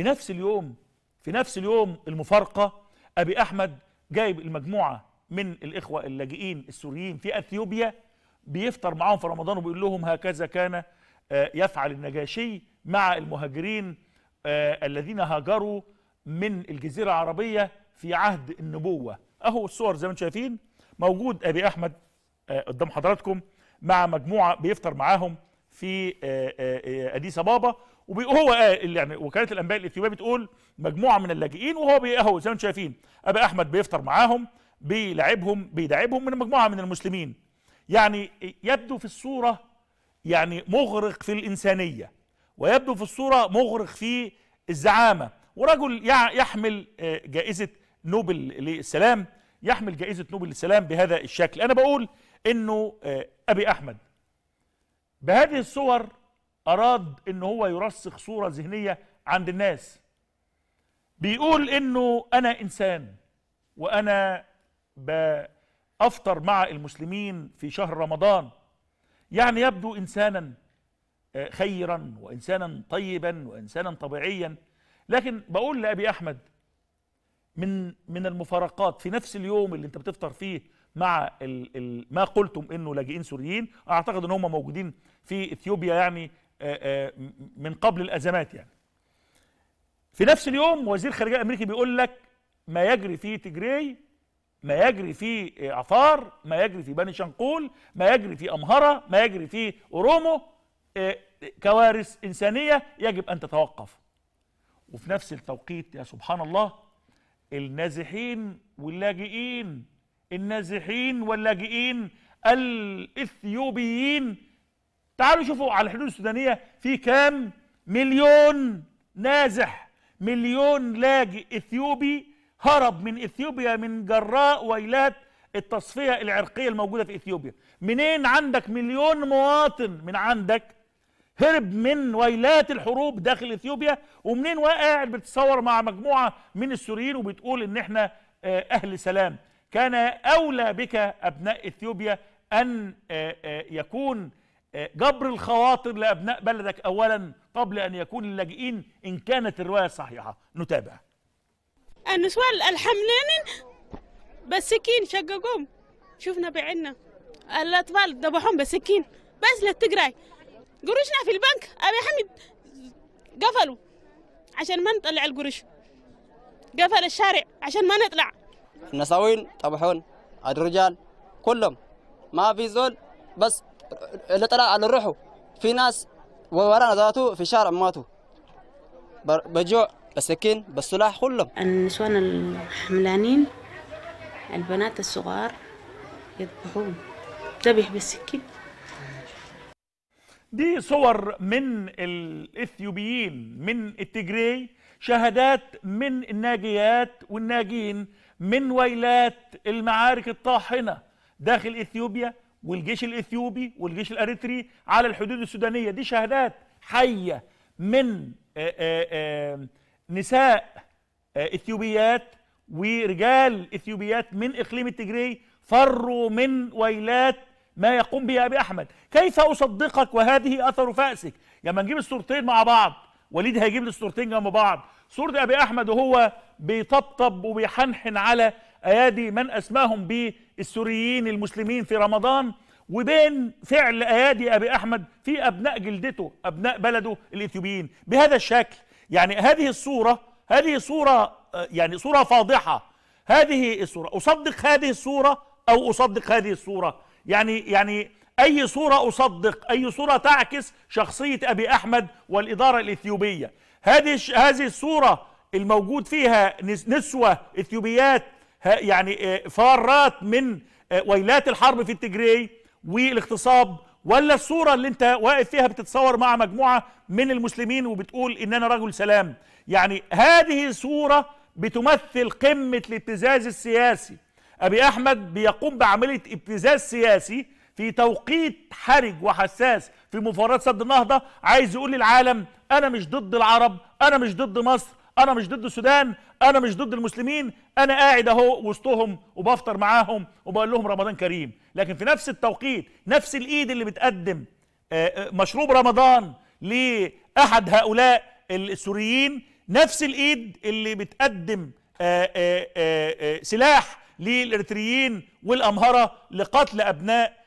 في نفس اليوم في نفس اليوم المفارقة أبي أحمد جايب المجموعة من الإخوة اللاجئين السوريين في أثيوبيا بيفطر معاهم في رمضان وبيقول لهم هكذا كان آه، يفعل النجاشي مع المهاجرين آه، الذين هاجروا من الجزيرة العربية في عهد النبوة أهو الصور زي ما انتم شايفين موجود أبي أحمد آه، قدام حضراتكم مع مجموعة بيفطر معاهم في أديس أبابا وهو قال يعني وكاله الانباء الاثيوبيه بتقول مجموعه من اللاجئين وهو اهو زي ما انتم شايفين ابا احمد بيفطر معاهم بيلعبهم بيداعبهم من مجموعه من المسلمين يعني يبدو في الصوره يعني مغرق في الانسانيه ويبدو في الصوره مغرق في الزعامه ورجل يحمل آه، جائزه نوبل للسلام يحمل جائزه نوبل للسلام بهذا الشكل انا بقول انه آه، ابي احمد بهذه الصور اراد ان هو يرسخ صوره ذهنيه عند الناس بيقول انه انا انسان وانا بافطر مع المسلمين في شهر رمضان يعني يبدو انسانا آه، خيرا وانسانا طيبا وانسانا طبيعيا لكن بقول لابي احمد من من المفارقات في نفس اليوم اللي انت بتفطر فيه مع ال ال ما قلتم انه لاجئين سوريين اعتقد ان هم موجودين في اثيوبيا يعني آه، آه، من قبل الأزمات يعني في نفس اليوم وزير خارجية الأمريكي بيقول لك ما يجري في تجري ما يجري في عفار ما يجري في بني شنقول ما يجري في أمهرة ما يجري في أورومو آه، كوارث إنسانية يجب أن تتوقف وفي نفس التوقيت يا سبحان الله النازحين واللاجئين النازحين واللاجئين الإثيوبيين تعالوا شوفوا على الحدود السودانيه في كام مليون نازح مليون لاجئ اثيوبي هرب من اثيوبيا من جراء ويلات التصفيه العرقيه الموجوده في اثيوبيا منين عندك مليون مواطن من عندك هرب من ويلات الحروب داخل اثيوبيا ومنين قاعد بتتصور مع مجموعه من السوريين وبتقول ان احنا آه، اهل سلام كان اولى بك ابناء اثيوبيا ان آه، آه، يكون آه، جبر الخواطر لأبناء بلدك أولا قبل أن يكون اللاجئين إن كانت الرواية صحيحة نتابع النسوان الحملين بالسكين شققوهم شفنا بعنا الأطفال ذبحوهم بالسكين بس للتقراي قروشنا في البنك أبي حمد قفلوا عشان ما نطلع القروش قفل الشارع عشان ما نطلع النساوين طبحون الرجال كلهم ما في زول بس طلع على الروح في ناس ورانا ذاته في شارع ماتوا بجوع بسكين بالسلاح كلهم النسوان الحملانين البنات الصغار يذبحون ذبح بالسكين دي صور من الاثيوبيين من التجري شهادات من الناجيات والناجين من ويلات المعارك الطاحنه داخل اثيوبيا والجيش الاثيوبي والجيش الاريتري على الحدود السودانيه دي شهادات حيه من آآ آه، آآ آه، آه، نساء آآ اثيوبيات ورجال اثيوبيات من اقليم التجري فروا من ويلات ما يقوم به ابي احمد كيف اصدقك وهذه اثر فاسك لما نجيب الصورتين مع بعض وليد هيجيب لي الصورتين جنب بعض صوره ابي احمد وهو بيطبطب وبيحنحن على أيادي من أسماهم بالسوريين المسلمين في رمضان وبين فعل أيادي أبي أحمد في أبناء جلدته أبناء بلده الإثيوبيين بهذا الشكل يعني هذه الصورة هذه صورة آه، يعني صورة فاضحة هذه الصورة أصدق هذه الصورة أو أصدق هذه الصورة يعني يعني أي صورة أصدق أي صورة تعكس شخصية أبي أحمد والإدارة الإثيوبية هذه هذه الصورة الموجود فيها نسوة إثيوبيات يعني آه، فارات من آه، ويلات الحرب في التجري والاغتصاب ولا الصورة اللي انت واقف فيها بتتصور مع مجموعة من المسلمين وبتقول ان انا رجل سلام يعني هذه صورة بتمثل قمة الابتزاز السياسي ابي احمد بيقوم بعملية ابتزاز سياسي في توقيت حرج وحساس في مفارات سد النهضة عايز يقول للعالم انا مش ضد العرب انا مش ضد مصر انا مش ضد السودان انا مش ضد المسلمين انا قاعد اهو وسطهم وبفطر معاهم وبقول لهم رمضان كريم لكن في نفس التوقيت نفس الايد اللي بتقدم آه، آه، مشروب رمضان لاحد هؤلاء السوريين نفس الايد اللي بتقدم آه، سلاح للاريتريين والامهره لقتل ابناء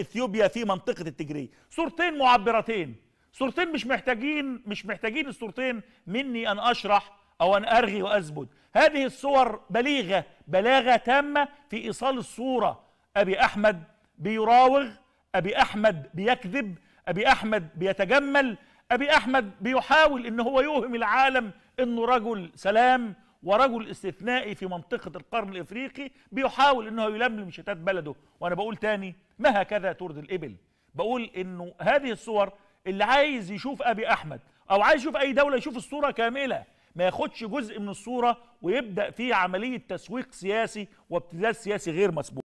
اثيوبيا في منطقه التجريه صورتين معبرتين صورتين مش محتاجين مش محتاجين الصورتين مني ان اشرح او ان ارغي واثبت هذه الصور بليغه بلاغه تامه في ايصال الصوره ابي احمد بيراوغ ابي احمد بيكذب ابي احمد بيتجمل ابي احمد بيحاول ان هو يوهم العالم انه رجل سلام ورجل استثنائي في منطقة القرن الإفريقي بيحاول إنه يلملم شتات بلده وأنا بقول تاني ما هكذا ترد الإبل بقول إنه هذه الصور اللي عايز يشوف ابي احمد او عايز يشوف اي دوله يشوف الصوره كامله ما ياخدش جزء من الصوره ويبدا فيه عمليه تسويق سياسي وابتزاز سياسي غير مسبوق